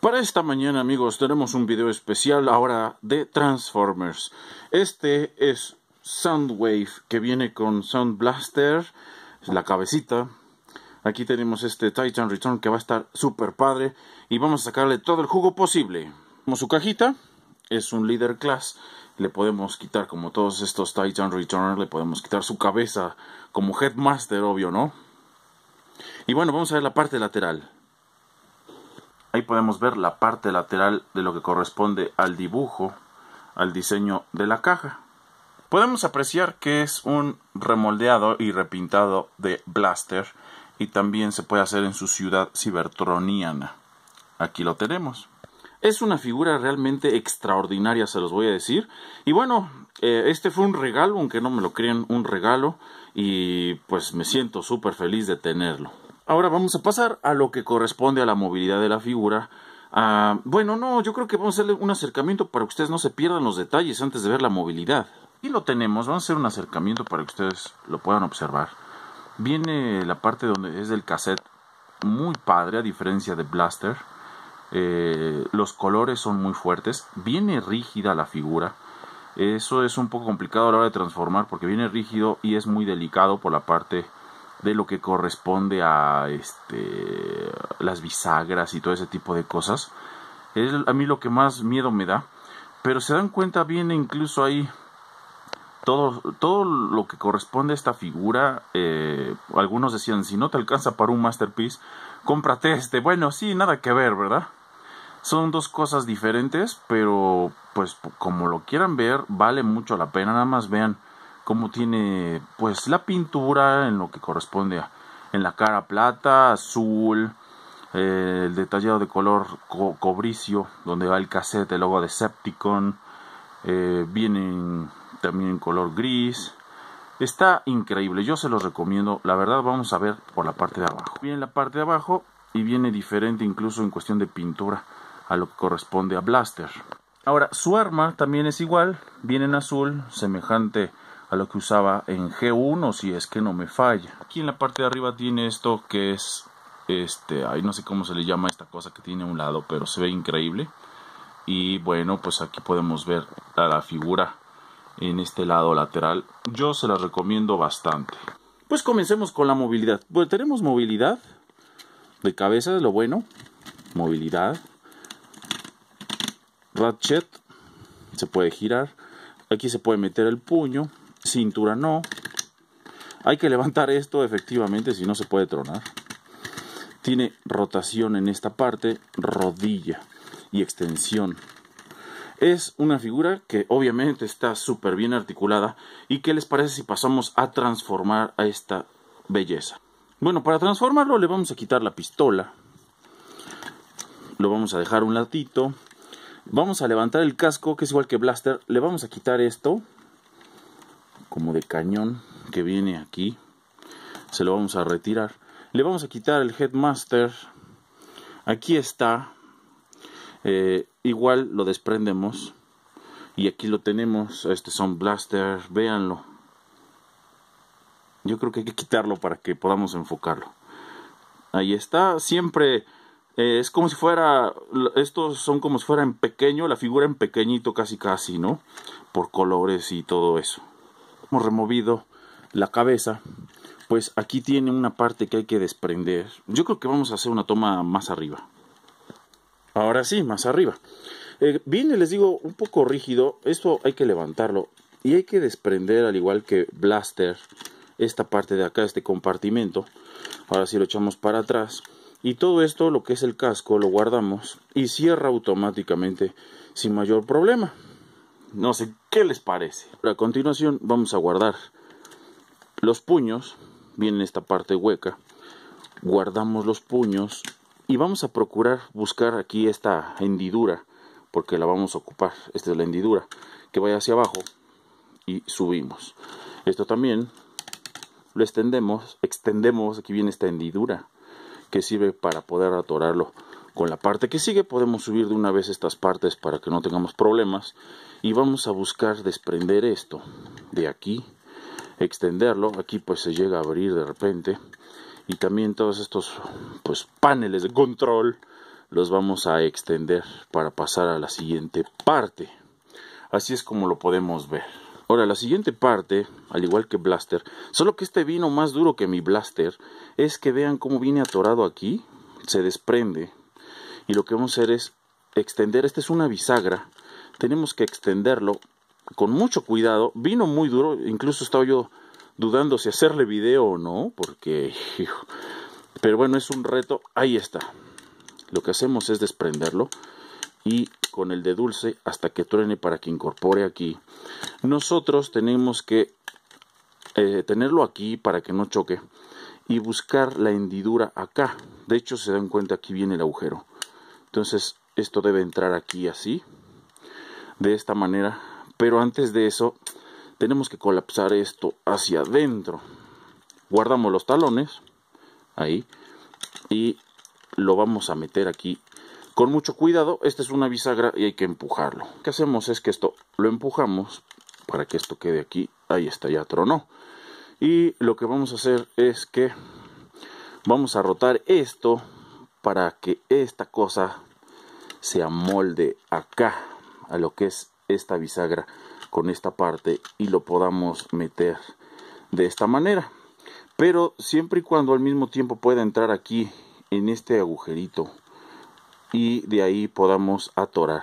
Para esta mañana, amigos, tenemos un video especial ahora de Transformers. Este es Soundwave, que viene con Sound Blaster, la cabecita. Aquí tenemos este Titan Return que va a estar súper padre. Y vamos a sacarle todo el jugo posible. Como su cajita, es un Leader Class. Le podemos quitar, como todos estos Titan Return, le podemos quitar su cabeza como Headmaster, obvio, ¿no? Y bueno, vamos a ver la parte lateral. Ahí podemos ver la parte lateral de lo que corresponde al dibujo, al diseño de la caja. Podemos apreciar que es un remoldeado y repintado de Blaster y también se puede hacer en su ciudad cibertroniana. Aquí lo tenemos. Es una figura realmente extraordinaria, se los voy a decir. Y bueno, eh, este fue un regalo, aunque no me lo crean, un regalo. Y pues me siento súper feliz de tenerlo ahora vamos a pasar a lo que corresponde a la movilidad de la figura. Ah, bueno, no, yo creo que vamos a hacerle un acercamiento para que ustedes no se pierdan los detalles antes de ver la movilidad. Y lo tenemos, vamos a hacer un acercamiento para que ustedes lo puedan observar. Viene la parte donde es del cassette, muy padre a diferencia de Blaster. Eh, los colores son muy fuertes, viene rígida la figura. Eso es un poco complicado a la hora de transformar porque viene rígido y es muy delicado por la parte de lo que corresponde a este, las bisagras y todo ese tipo de cosas. Es a mí lo que más miedo me da. Pero se dan cuenta, bien, incluso ahí todo, todo lo que corresponde a esta figura. Eh, algunos decían, si no te alcanza para un masterpiece, cómprate este. Bueno, sí, nada que ver, ¿verdad? Son dos cosas diferentes, pero pues como lo quieran ver, vale mucho la pena. Nada más vean como tiene pues la pintura en lo que corresponde a, en la cara plata, azul, eh, el detallado de color cobricio, donde va el cassette, el logo de Septicon, eh, vienen también en color gris. Está increíble, yo se los recomiendo. La verdad, vamos a ver por la parte de abajo. Viene la parte de abajo y viene diferente incluso en cuestión de pintura a lo que corresponde a Blaster. Ahora, su arma también es igual, viene en azul, semejante a lo que usaba en G1 si es que no me falla aquí en la parte de arriba tiene esto que es este ahí no sé cómo se le llama esta cosa que tiene un lado pero se ve increíble y bueno pues aquí podemos ver la figura en este lado lateral yo se la recomiendo bastante pues comencemos con la movilidad Bueno, pues tenemos movilidad de cabeza de lo bueno movilidad ratchet se puede girar aquí se puede meter el puño cintura no. Hay que levantar esto efectivamente si no se puede tronar. Tiene rotación en esta parte, rodilla y extensión. Es una figura que obviamente está súper bien articulada. ¿Y qué les parece si pasamos a transformar a esta belleza? Bueno, para transformarlo le vamos a quitar la pistola. Lo vamos a dejar un latito. Vamos a levantar el casco, que es igual que Blaster. Le vamos a quitar esto como de cañón que viene aquí se lo vamos a retirar le vamos a quitar el headmaster aquí está eh, igual lo desprendemos y aquí lo tenemos este son blaster véanlo yo creo que hay que quitarlo para que podamos enfocarlo ahí está siempre eh, es como si fuera estos son como si fuera en pequeño la figura en pequeñito casi casi no por colores y todo eso hemos removido la cabeza, pues aquí tiene una parte que hay que desprender. Yo creo que vamos a hacer una toma más arriba. Ahora sí, más arriba. Eh, viene, les digo, un poco rígido. Esto hay que levantarlo. Y hay que desprender, al igual que Blaster, esta parte de acá, este compartimento. Ahora sí lo echamos para atrás. Y todo esto, lo que es el casco, lo guardamos y cierra automáticamente sin mayor problema. No sé qué les parece. A continuación vamos a guardar los puños. Viene esta parte hueca. Guardamos los puños y vamos a procurar buscar aquí esta hendidura porque la vamos a ocupar. Esta es la hendidura que vaya hacia abajo y subimos. Esto también lo extendemos, extendemos, aquí viene esta hendidura que sirve para poder atorarlo con la parte que sigue podemos subir de una vez estas partes para que no tengamos problemas. Y vamos a buscar desprender esto de aquí, extenderlo. Aquí pues se llega a abrir de repente. Y también todos estos pues paneles de control los vamos a extender para pasar a la siguiente parte. Así es como lo podemos ver. Ahora, la siguiente parte, al igual que Blaster, solo que este vino más duro que mi Blaster, es que vean cómo viene atorado aquí, se desprende y lo que vamos a hacer es extender, esta es una bisagra, tenemos que extenderlo con mucho cuidado, vino muy duro, incluso estaba yo dudando si hacerle video o no, porque, pero bueno, es un reto, ahí está, lo que hacemos es desprenderlo y con el de dulce hasta que truene para que incorpore aquí. Nosotros tenemos que eh, tenerlo aquí para que no choque y buscar la hendidura acá. De hecho, se dan cuenta, aquí viene el agujero. Entonces esto debe entrar aquí así, de esta manera. Pero antes de eso tenemos que colapsar esto hacia adentro. Guardamos los talones, ahí, y lo vamos a meter aquí con mucho cuidado. Esta es una bisagra y hay que empujarlo. Qué hacemos es que esto lo empujamos para que esto quede aquí. Ahí está, ya tronó. Y lo que vamos a hacer es que vamos a rotar esto para que esta cosa se amolde acá a lo que es esta bisagra con esta parte y lo podamos meter de esta manera pero siempre y cuando al mismo tiempo pueda entrar aquí en este agujerito y de ahí podamos atorar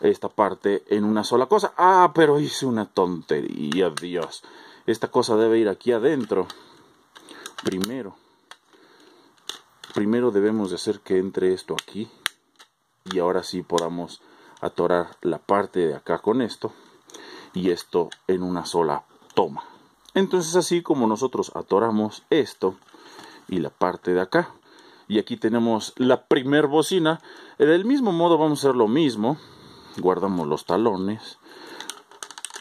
esta parte en una sola cosa ah pero hice una tontería dios esta cosa debe ir aquí adentro primero primero debemos de hacer que entre esto aquí y ahora sí podamos atorar la parte de acá con esto y esto en una sola toma entonces así como nosotros atoramos esto y la parte de acá y aquí tenemos la primer bocina eh, del mismo modo vamos a hacer lo mismo guardamos los talones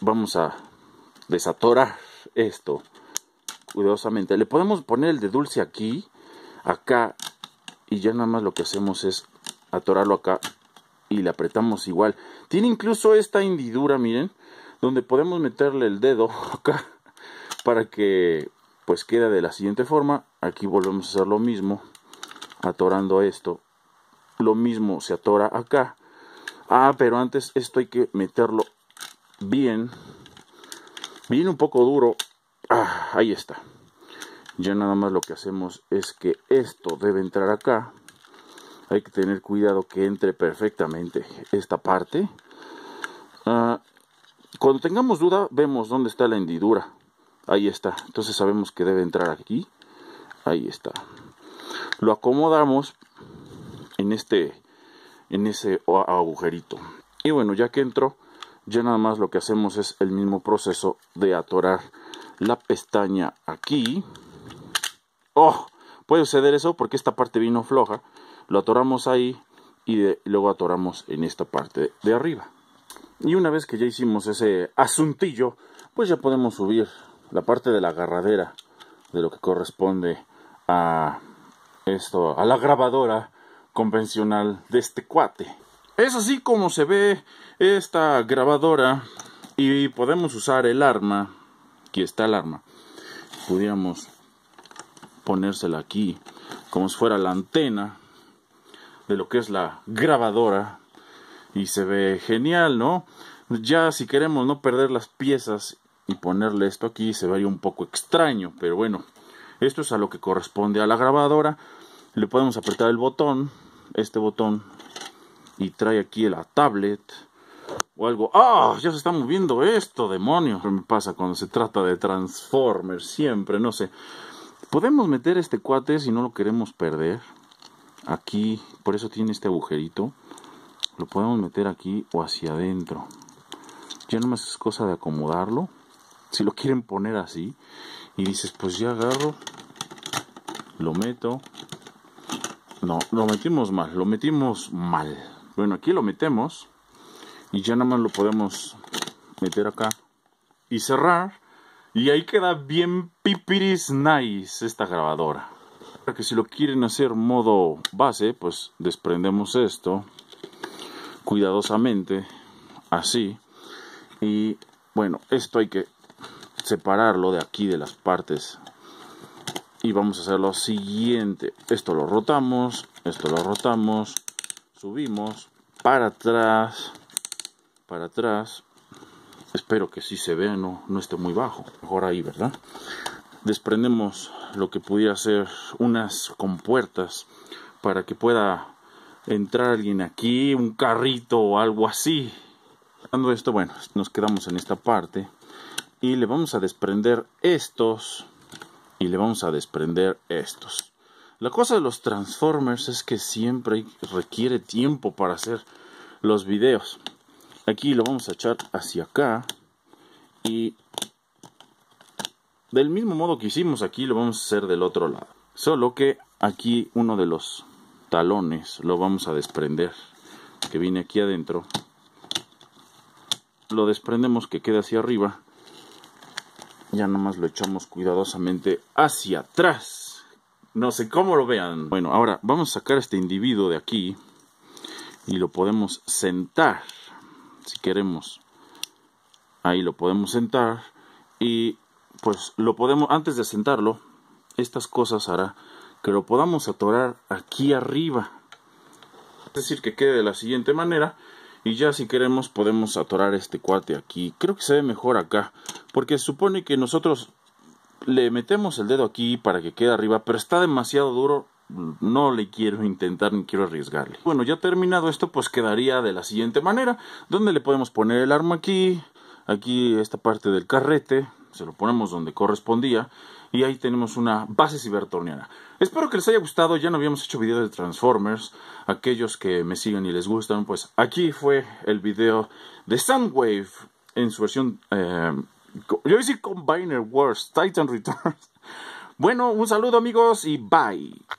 vamos a desatorar esto cuidadosamente le podemos poner el de dulce aquí acá y ya nada más lo que hacemos es atorarlo acá y le apretamos igual. Tiene incluso esta hendidura, miren, donde podemos meterle el dedo acá para que pues queda de la siguiente forma. Aquí volvemos a hacer lo mismo, atorando esto. Lo mismo se atora acá. Ah, pero antes esto hay que meterlo bien. Bien un poco duro. Ah, ahí está ya nada más lo que hacemos es que esto debe entrar acá hay que tener cuidado que entre perfectamente esta parte ah, cuando tengamos duda vemos dónde está la hendidura ahí está entonces sabemos que debe entrar aquí ahí está lo acomodamos en este en ese agujerito y bueno ya que entró ya nada más lo que hacemos es el mismo proceso de atorar la pestaña aquí Oh, puede suceder eso porque esta parte vino floja. Lo atoramos ahí y, luego atoramos en esta parte de arriba. Y una vez que ya hicimos ese asuntillo, pues ya podemos subir la parte de la agarradera de lo que corresponde a esto, a la grabadora convencional de este cuate. Es así como se ve esta grabadora y podemos usar el arma. Aquí está el arma. Pudiéramos ponérsela aquí, como si fuera la antena de lo que es la grabadora. Y se ve genial, ¿no? Ya si queremos no perder las piezas y ponerle esto aquí, se vería un poco extraño, pero bueno, esto es a lo que corresponde a la grabadora. Le podemos apretar el botón, este botón, y trae aquí la tablet o algo. ¡Ah! ya se está moviendo esto, demonio. Me pasa cuando se trata de Transformers, siempre, no sé. Podemos meter este cuate si no lo queremos perder. Aquí, por eso tiene este agujerito. Lo podemos meter aquí o hacia adentro. Ya nomás es cosa de acomodarlo. Si lo quieren poner así. Y dices, pues ya agarro. Lo meto. No, lo metimos mal. Lo metimos mal. Bueno, aquí lo metemos. Y ya más lo podemos meter acá. Y cerrar y ahí queda bien pipiris nice esta grabadora. Para que si lo quieren hacer modo base, pues desprendemos esto cuidadosamente, así. Y bueno, esto hay que separarlo de aquí de las partes. Y vamos a hacer lo siguiente. Esto lo rotamos, esto lo rotamos, subimos, para atrás, para atrás, Espero que sí se vea, no, no esté muy bajo. Mejor ahí, ¿verdad? Desprendemos lo que pudiera ser unas compuertas para que pueda entrar alguien aquí, un carrito o algo así. Dando esto, bueno, nos quedamos en esta parte y le vamos a desprender estos y le vamos a desprender estos. La cosa de los Transformers es que siempre requiere tiempo para hacer los videos aquí lo vamos a echar hacia acá y del mismo modo que hicimos aquí lo vamos a hacer del otro lado solo que aquí uno de los talones lo vamos a desprender que viene aquí adentro lo desprendemos que quede hacia arriba ya nomás lo echamos cuidadosamente hacia atrás no sé cómo lo vean bueno ahora vamos a sacar este individuo de aquí y lo podemos sentar si queremos ahí lo podemos sentar y pues lo podemos antes de sentarlo estas cosas hará que lo podamos atorar aquí arriba es decir que quede de la siguiente manera y ya si queremos podemos atorar este cuate aquí creo que se ve mejor acá porque supone que nosotros le metemos el dedo aquí para que quede arriba pero está demasiado duro no le quiero intentar ni quiero arriesgarle. Bueno, ya terminado esto, pues quedaría de la siguiente manera, donde le podemos poner el arma aquí, aquí esta parte del carrete, se lo ponemos donde correspondía, y ahí tenemos una base cibertorniana. Espero que les haya gustado, ya no habíamos hecho video de Transformers, aquellos que me siguen y les gustan, pues aquí fue el video de Soundwave en su versión, eh, yo Combiner Wars, Titan Returns. Bueno, un saludo amigos y bye.